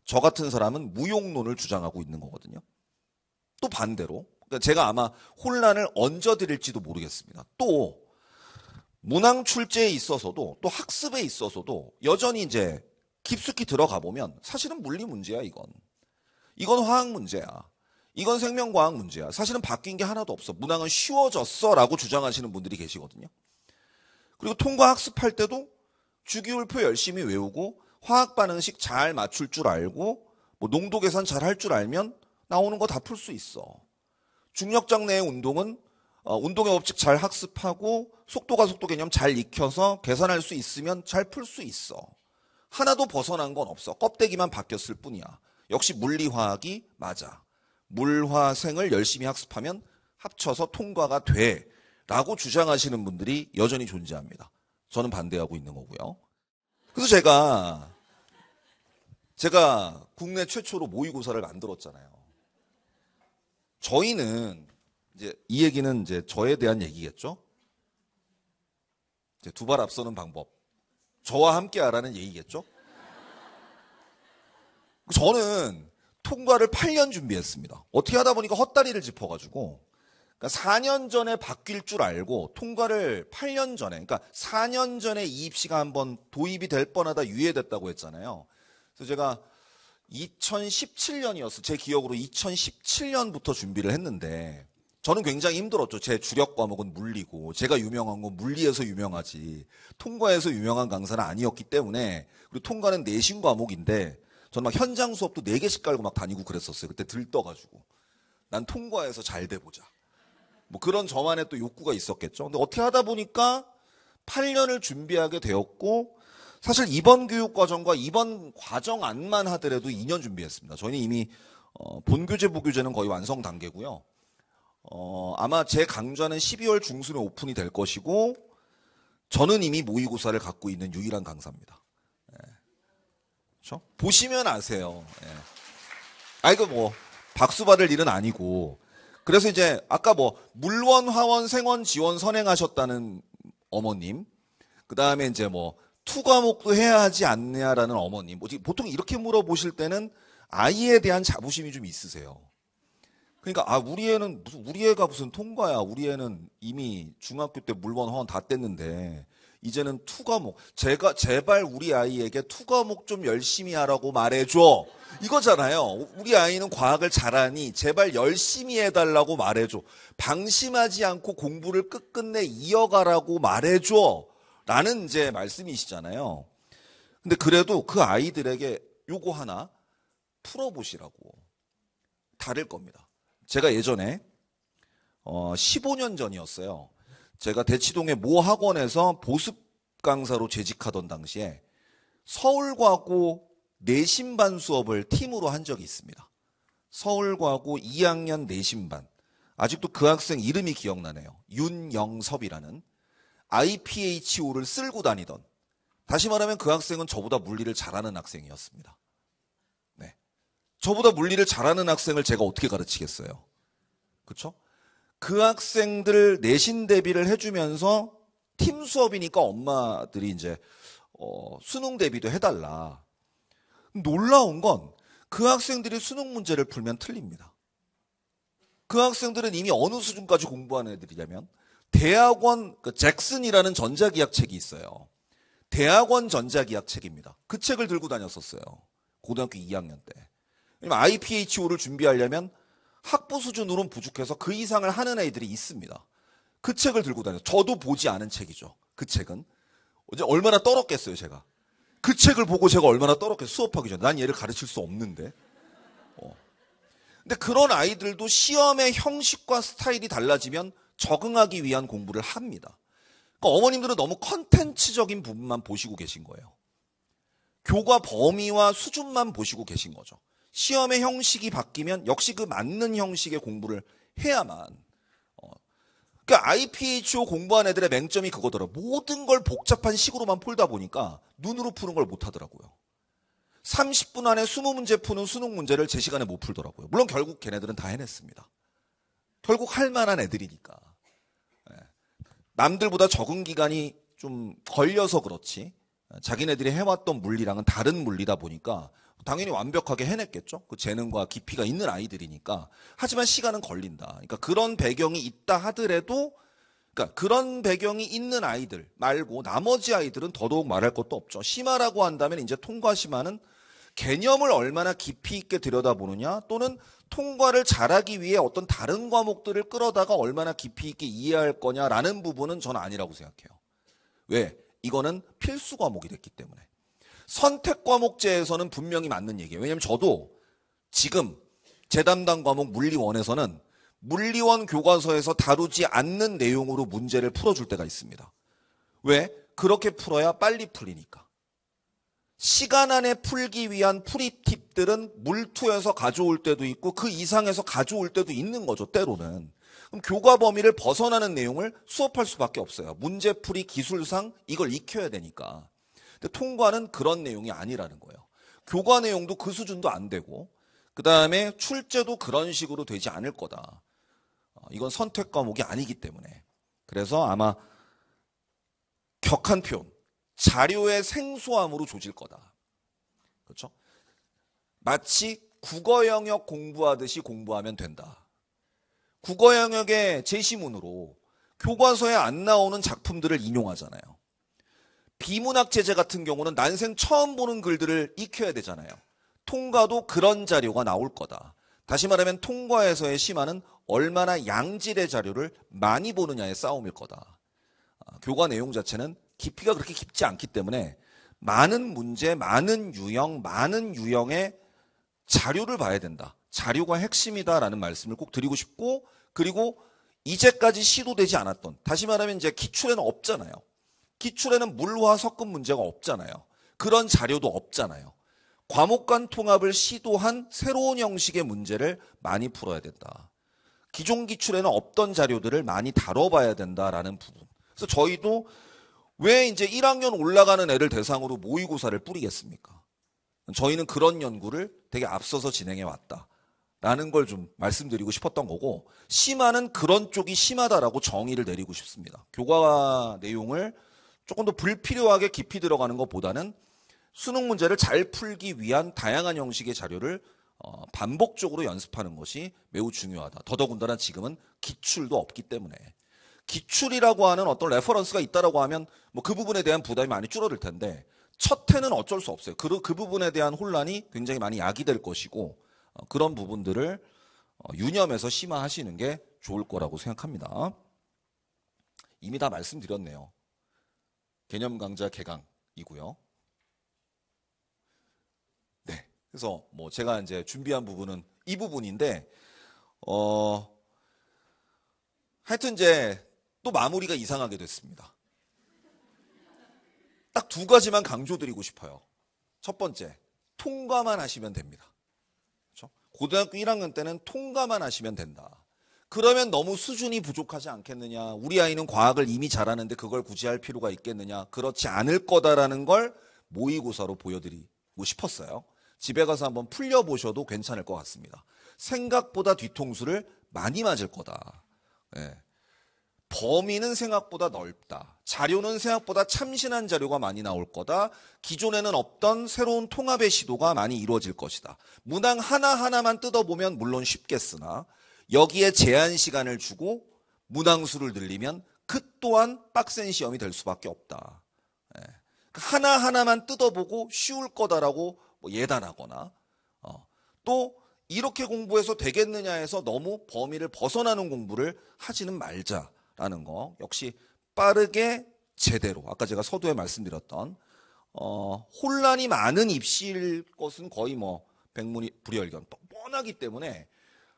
저 같은 사람은 무용론을 주장하고 있는 거거든요. 또 반대로 그러니까 제가 아마 혼란을 얹어 드릴지도 모르겠습니다. 또 문항 출제에 있어서도 또 학습에 있어서도 여전히 이제 깊숙이 들어가 보면 사실은 물리 문제야 이건. 이건 화학 문제야. 이건 생명과학 문제야. 사실은 바뀐 게 하나도 없어. 문항은 쉬워졌어라고 주장하시는 분들이 계시거든요. 그리고 통과 학습할 때도 주기율표 열심히 외우고 화학 반응식 잘 맞출 줄 알고 뭐 농도 계산 잘 할 줄 알면 나오는 거 다 풀 수 있어. 중력장 내의 운동은 어, 운동의 법칙 잘 학습하고 속도가 속도 개념 잘 익혀서 계산할 수 있으면 잘 풀 수 있어. 하나도 벗어난 건 없어. 껍데기만 바뀌었을 뿐이야. 역시 물리화학이 맞아. 물화생을 열심히 학습하면 합쳐서 통과가 돼. 라고 주장하시는 분들이 여전히 존재합니다. 저는 반대하고 있는 거고요. 그래서 제가, 제가 국내 최초로 모의고사를 만들었잖아요. 저희는 이제 이 얘기는 이제 저에 대한 얘기겠죠. 이제 두 발 앞서는 방법. 저와 함께 하라는 얘기겠죠. 저는 통과를 8년 준비했습니다. 어떻게 하다 보니까 헛다리를 짚어가지고 그러니까 4년 전에 바뀔 줄 알고 통과를 8년 전에 그러니까 4년 전에 이 입시가 한번 도입이 될 뻔하다 유예됐다고 했잖아요. 그래서 제가 2017년이었어. 제 기억으로 2017년부터 준비를 했는데 저는 굉장히 힘들었죠. 제 주력 과목은 뭐 물리고 제가 유명한 건 물리에서 유명하지 통과에서 유명한 강사는 아니었기 때문에 그리고 통과는 내신 과목인데 저는 막 현장 수업도 4개씩 깔고 막 다니고 그랬었어요. 그때 들떠가지고. 난 통과해서 잘 돼보자. 뭐 그런 저만의 또 욕구가 있었겠죠. 근데 어떻게 하다 보니까 8년을 준비하게 되었고 사실 이번 교육과정과 이번 과정 안만 하더라도 2년 준비했습니다. 저희는 이미 어, 본교재, 부교재는 거의 완성 단계고요. 어, 아마 제 강좌는 12월 중순에 오픈이 될 것이고 저는 이미 모의고사를 갖고 있는 유일한 강사입니다. 예. 그렇죠? 보시면 아세요. 예. 아 이거 뭐 박수 받을 일은 아니고 그래서 이제 아까 뭐 물원 화원 생원 지원 선행하셨다는 어머님 그 다음에 이제 뭐투 과목도 해야 하지 않냐라는 어머님. 뭐 보통 이렇게 물어보실 때는 아이에 대한 자부심이 좀 있으세요. 그러니까 아 우리 애는 무슨 우리 애가 무슨 통과야. 우리 애는 이미 중학교 때 물번 허원 다 뗐는데 이제는 투 과목. 제가 제발 우리 아이에게 투 과목 좀 열심히 하라고 말해줘. 이거잖아요. 우리 아이는 과학을 잘하니 제발 열심히 해달라고 말해줘. 방심하지 않고 공부를 끝끝내 이어가라고 말해줘. 라는 이제 말씀이시잖아요. 근데 그래도 그 아이들에게 요거 하나 풀어보시라고 다를 겁니다. 제가 예전에 어 15년 전이었어요. 제가 대치동의 모 학원에서 보습 강사로 재직하던 당시에 서울과고 내신반 수업을 팀으로 한 적이 있습니다. 서울과고 2학년 내신반. 아직도 그 학생 이름이 기억나네요. 윤영섭이라는. IPHO를 쓸고 다니던 다시 말하면 그 학생은 저보다 물리를 잘하는 학생이었습니다. 네. 저보다 물리를 잘하는 학생을 제가 어떻게 가르치겠어요? 그렇죠? 그 학생들 내신 대비를 해주면서 팀 수업이니까 엄마들이 이제 어, 수능 대비도 해달라. 놀라운 건 그 학생들이 수능 문제를 풀면 틀립니다. 그 학생들은 이미 어느 수준까지 공부하는 애들이냐면 대학원 그 잭슨이라는 전자기학 책이 있어요. 대학원 전자기학 책입니다. 그 책을 들고 다녔었어요. 고등학교 2학년 때. 왜냐면 IPHO를 준비하려면 학부 수준으로는 부족해서 그 이상을 하는 애들이 있습니다. 그 책을 들고 다녀 저도 보지 않은 책이죠. 그 책은. 어제 얼마나 떨었겠어요, 제가. 그 책을 보고 제가 얼마나 떨었겠어요. 수업하기 전에. 난 얘를 가르칠 수 없는데. 어. 근데 그런 아이들도 시험의 형식과 스타일이 달라지면 적응하기 위한 공부를 합니다. 그러니까 어머님들은 너무 컨텐츠적인 부분만 보시고 계신 거예요. 교과 범위와 수준만 보시고 계신 거죠. 시험의 형식이 바뀌면 역시 그 맞는 형식의 공부를 해야만. 어. 그러니까 IPHO 공부한 애들의 맹점이 그거더라. 모든 걸 복잡한 식으로만 풀다 보니까 눈으로 푸는 걸 못 하더라고요. 30분 안에 20문제 푸는 수능 문제를 제 시간에 못 풀더라고요. 물론 결국 걔네들은 다 해냈습니다. 결국 할 만한 애들이니까. 남들보다 적응 기간이 좀 걸려서 그렇지 자기네들이 해왔던 물리랑은 다른 물리다 보니까 당연히 완벽하게 해냈겠죠. 그 재능과 깊이가 있는 아이들이니까. 하지만 시간은 걸린다. 그러니까 그런 배경이 있다 하더라도 그러니까 그런 배경이 있는 아이들 말고 나머지 아이들은 더더욱 말할 것도 없죠. 심화라고 한다면 이제 통과 심화는 개념을 얼마나 깊이 있게 들여다보느냐 또는 통과를 잘하기 위해 어떤 다른 과목들을 끌어다가 얼마나 깊이 있게 이해할 거냐라는 부분은 저는 아니라고 생각해요. 왜? 이거는 필수 과목이 됐기 때문에. 선택 과목제에서는 분명히 맞는 얘기예요. 왜냐면 하 저도 지금 재 담당 과목 물리원에서는 물리원 교과서에서 다루지 않는 내용으로 문제를 풀어줄 때가 있습니다. 왜? 그렇게 풀어야 빨리 풀리니까. 시간 안에 풀기 위한 풀이팁들은 물투에서 가져올 때도 있고 그 이상에서 가져올 때도 있는 거죠, 때로는. 그럼 교과 범위를 벗어나는 내용을 수업할 수밖에 없어요. 문제풀이 기술상 이걸 익혀야 되니까. 근데 통과는 그런 내용이 아니라는 거예요. 교과 내용도 그 수준도 안 되고, 그 다음에 출제도 그런 식으로 되지 않을 거다. 어, 이건 선택 과목이 아니기 때문에. 그래서 아마 격한 표현, 자료의 생소함으로 조질 거다. 그렇죠? 마치 국어 영역 공부하듯이 공부하면 된다. 국어 영역의 제시문으로 교과서에 안 나오는 작품들을 인용하잖아요. 비문학 제재 같은 경우는 난생 처음 보는 글들을 익혀야 되잖아요. 통과도 그런 자료가 나올 거다. 다시 말하면 통과에서의 심화는 얼마나 양질의 자료를 많이 보느냐의 싸움일 거다. 아, 교과 내용 자체는 깊이가 그렇게 깊지 않기 때문에 많은 문제, 많은 유형, 많은 유형의 자료를 봐야 된다. 자료가 핵심이다라는 말씀을 꼭 드리고 싶고 그리고 이제까지 시도되지 않았던 다시 말하면 이제 기출에는 없잖아요. 기출에는 물화 섞은 문제가 없잖아요. 그런 자료도 없잖아요. 과목 간 통합을 시도한 새로운 형식의 문제를 많이 풀어야 된다. 기존 기출에는 없던 자료들을 많이 다뤄봐야 된다라는 부분. 그래서 저희도 왜 이제 1학년 올라가는 애를 대상으로 모의고사를 뿌리겠습니까? 저희는 그런 연구를 되게 앞서서 진행해 왔다. 라는 걸 좀 말씀드리고 싶었던 거고, 심화는 그런 쪽이 심하다라고 정의를 내리고 싶습니다. 교과 내용을 조금 더 불필요하게 깊이 들어가는 것보다는 수능 문제를 잘 풀기 위한 다양한 형식의 자료를 어, 반복적으로 연습하는 것이 매우 중요하다. 더더군다나 지금은 기출도 없기 때문에. 기출이라고 하는 어떤 레퍼런스가 있다라고 하면 뭐 그 부분에 대한 부담이 많이 줄어들 텐데 첫 해는 어쩔 수 없어요. 그, 그 부분에 대한 혼란이 굉장히 많이 야기될 것이고 어, 그런 부분들을 어, 유념해서 심화하시는 게 좋을 거라고 생각합니다. 이미 다 말씀드렸네요. 개념 강좌 개강이고요. 네. 그래서 뭐 제가 이제 준비한 부분은 이 부분인데 어 하여튼 이제 또 마무리가 이상하게 됐습니다. 딱 두 가지만 강조드리고 싶어요. 첫 번째, 통과만 하시면 됩니다. 그렇죠? 고등학교 1학년 때는 통과만 하시면 된다. 그러면 너무 수준이 부족하지 않겠느냐. 우리 아이는 과학을 이미 잘하는데 그걸 굳이 할 필요가 있겠느냐. 그렇지 않을 거다라는 걸 모의고사로 보여드리고 싶었어요. 집에 가서 한번 풀려보셔도 괜찮을 것 같습니다. 생각보다 뒤통수를 많이 맞을 거다. 예. 범위는 생각보다 넓다. 자료는 생각보다 참신한 자료가 많이 나올 거다. 기존에는 없던 새로운 통합의 시도가 많이 이루어질 것이다. 문항 하나하나만 뜯어보면 물론 쉽겠으나 여기에 제한 시간을 주고 문항 수를 늘리면 그 또한 빡센 시험이 될 수밖에 없다. 예. 그 하나하나만 뜯어보고 쉬울 거다라고 뭐 예단하거나 어, 또 이렇게 공부해서 되겠느냐 해서 너무 범위를 벗어나는 공부를 하지는 말자. 라는 거. 역시 빠르게 제대로. 아까 제가 서두에 말씀드렸던, 어, 혼란이 많은 입시일 것은 거의 뭐 백문이 불여일견. 뻔하기 때문에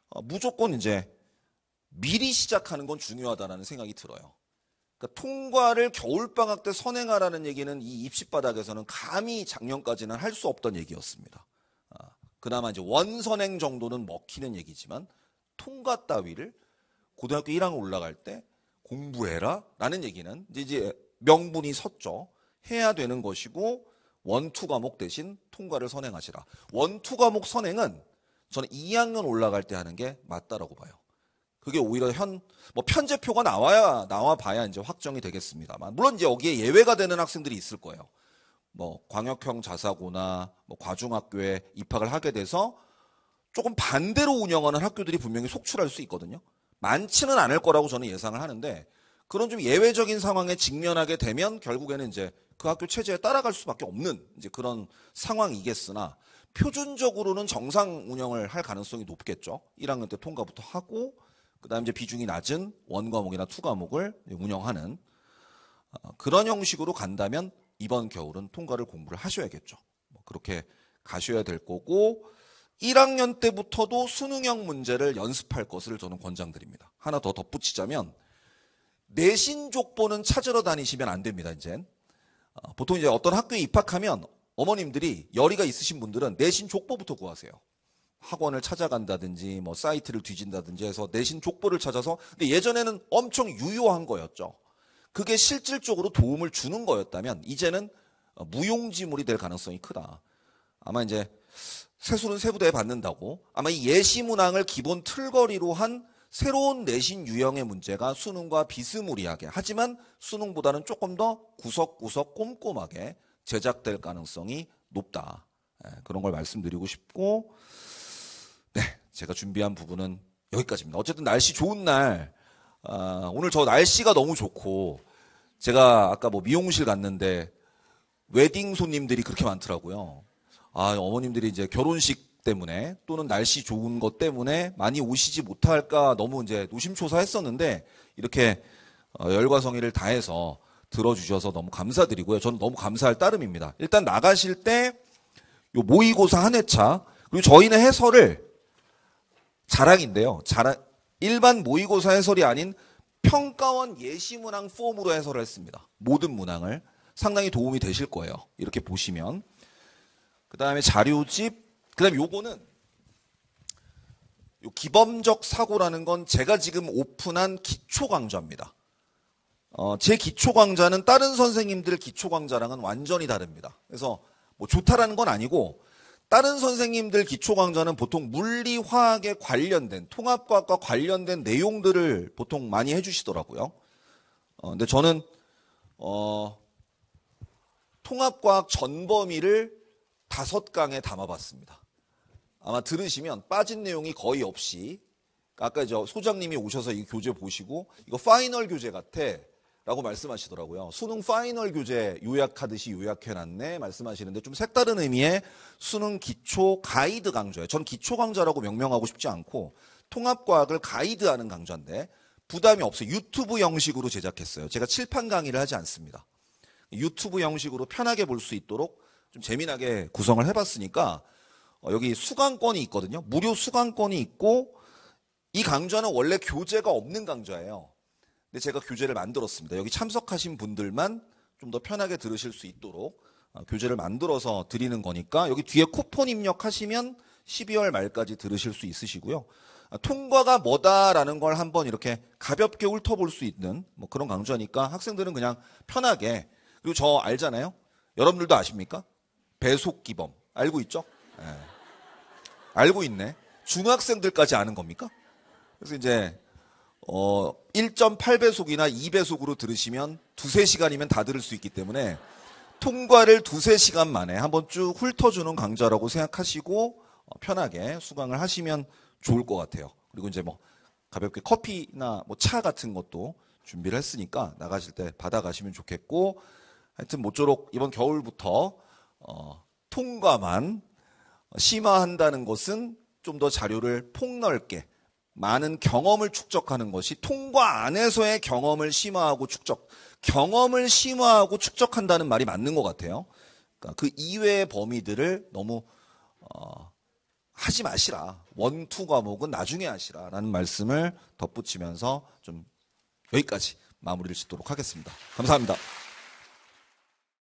어, 무조건 이제 미리 시작하는 건 중요하다라는 생각이 들어요. 그러니까 통과를 겨울방학 때 선행하라는 얘기는 이 입시바닥에서는 감히 작년까지는 할 수 없던 얘기였습니다. 아, 그나마 이제 원선행 정도는 먹히는 얘기지만 통과 따위를 고등학교 1학년 올라갈 때 공부해라 라는 얘기는 이제 명분이 섰죠. 해야 되는 것이고 원투 과목 대신 통과를 선행하시라. 원투 과목 선행은 저는 2학년 올라갈 때 하는 게 맞다라고 봐요. 그게 오히려 현, 뭐 편제표가 나와야, 나와 봐야 이제 확정이 되겠습니다만. 물론 이제 여기에 예외가 되는 학생들이 있을 거예요. 뭐 광역형 자사고나 뭐 과중학교에 입학을 하게 돼서 조금 반대로 운영하는 학교들이 분명히 속출할 수 있거든요. 많지는 않을 거라고 저는 예상을 하는데 그런 좀 예외적인 상황에 직면하게 되면 결국에는 이제 그 학교 체제에 따라갈 수밖에 없는 이제 그런 상황이겠으나 표준적으로는 정상 운영을 할 가능성이 높겠죠. 1학년 때 통과부터 하고 그다음 에 이제 비중이 낮은 원 과목이나 투 과목을 운영하는 어, 그런 형식으로 간다면 이번 겨울은 통과를 공부를 하셔야겠죠. 뭐 그렇게 가셔야 될 거고 1학년 때부터도 수능형 문제를 연습할 것을 저는 권장드립니다. 하나 더 덧붙이자면 내신 족보는 찾으러 다니시면 안 됩니다. 이젠 어, 보통 이제 어떤 학교에 입학하면 어머님들이 열의가 있으신 분들은 내신 족보부터 구하세요. 학원을 찾아간다든지 뭐 사이트를 뒤진다든지 해서 내신 족보를 찾아서 근데 예전에는 엄청 유효한 거였죠. 그게 실질적으로 도움을 주는 거였다면 이제는 어, 무용지물이 될 가능성이 크다. 아마 이제 세술는 세부대에 받는다고 아마 이 예시 문항을 기본 틀거리로 한 새로운 내신 유형의 문제가 수능과 비스무리하게 하지만 수능보다는 조금 더 구석구석 꼼꼼하게 제작될 가능성이 높다. 네, 그런 걸 말씀드리고 싶고 네 제가 준비한 부분은 여기까지입니다. 어쨌든 날씨 좋은 날 아, 오늘 저 날씨가 너무 좋고 제가 아까 뭐 미용실 갔는데 웨딩 손님들이 그렇게 많더라고요. 아, 어머님들이 이제 결혼식 때문에 또는 날씨 좋은 것 때문에 많이 오시지 못할까 너무 이제 노심초사했었는데 이렇게 어, 열과 성의를 다해서 들어주셔서 너무 감사드리고요. 저는 너무 감사할 따름입니다. 일단 나가실 때요 모의고사 한 회차 그리고 저희는 해설을 자랑인데요. 자랑 일반 모의고사 해설이 아닌 평가원 예시문항 폼으로 해설을 했습니다. 모든 문항을 상당히 도움이 되실 거예요. 이렇게 보시면 그 다음에 자료집, 그 다음에 요거는 요 기범적 사고라는 건 제가 지금 오픈한 기초 강좌입니다. 어, 제 기초 강좌는 다른 선생님들 기초 강좌랑은 완전히 다릅니다. 그래서 뭐 좋다라는 건 아니고 다른 선생님들 기초 강좌는 보통 물리 화학에 관련된 통합과학과 관련된 내용들을 보통 많이 해주시더라고요. 어, 근데 저는 어, 통합과학 전범위를 다섯 강에 담아봤습니다. 아마 들으시면 빠진 내용이 거의 없이 아까 저 소장님이 오셔서 이 교재 보시고 이거 파이널 교재 같아 라고 말씀하시더라고요. 수능 파이널 교재 요약하듯이 요약해놨네 말씀하시는데 좀 색다른 의미의 수능 기초 가이드 강좌예요. 전 기초 강좌라고 명명하고 싶지 않고 통합과학을 가이드하는 강좌인데 부담이 없어요. 유튜브 형식으로 제작했어요. 제가 칠판 강의를 하지 않습니다. 유튜브 형식으로 편하게 볼 수 있도록 좀 재미나게 구성을 해봤으니까 어, 여기 수강권이 있거든요. 무료 수강권이 있고 이 강좌는 원래 교재가 없는 강좌예요. 근데 제가 교재를 만들었습니다. 여기 참석하신 분들만 좀 더 편하게 들으실 수 있도록 어, 교재를 만들어서 드리는 거니까 여기 뒤에 쿠폰 입력하시면 12월 말까지 들으실 수 있으시고요. 아, 통과가 뭐다라는 걸 한번 이렇게 가볍게 훑어볼 수 있는 뭐 그런 강좌니까 학생들은 그냥 편하게 그리고 저 알잖아요. 여러분들도 아십니까? 배속기범 알고 있죠? 네. 알고 있네. 중학생들까지 아는 겁니까? 그래서 이제 어 1.8배속이나 2배속으로 들으시면 두세 시간이면 다 들을 수 있기 때문에 통과를 두세 시간 만에 한 번 쭉 훑어주는 강좌라고 생각하시고 어, 편하게 수강을 하시면 좋을 것 같아요. 그리고 이제 뭐 가볍게 커피나 뭐 차 같은 것도 준비를 했으니까 나가실 때 받아가시면 좋겠고 하여튼 모쪼록 이번 겨울부터 어, 통과만 심화한다는 것은 좀 더 자료를 폭넓게 많은 경험을 축적하는 것이 통과 안에서의 경험을 심화하고 축적, 경험을 심화하고 축적한다는 말이 맞는 것 같아요. 그러니까 그 이외의 범위들을 너무 어, 하지 마시라. 원투 과목은 나중에 하시라라는 말씀을 덧붙이면서 좀 여기까지 마무리를 짓도록 하겠습니다. 감사합니다.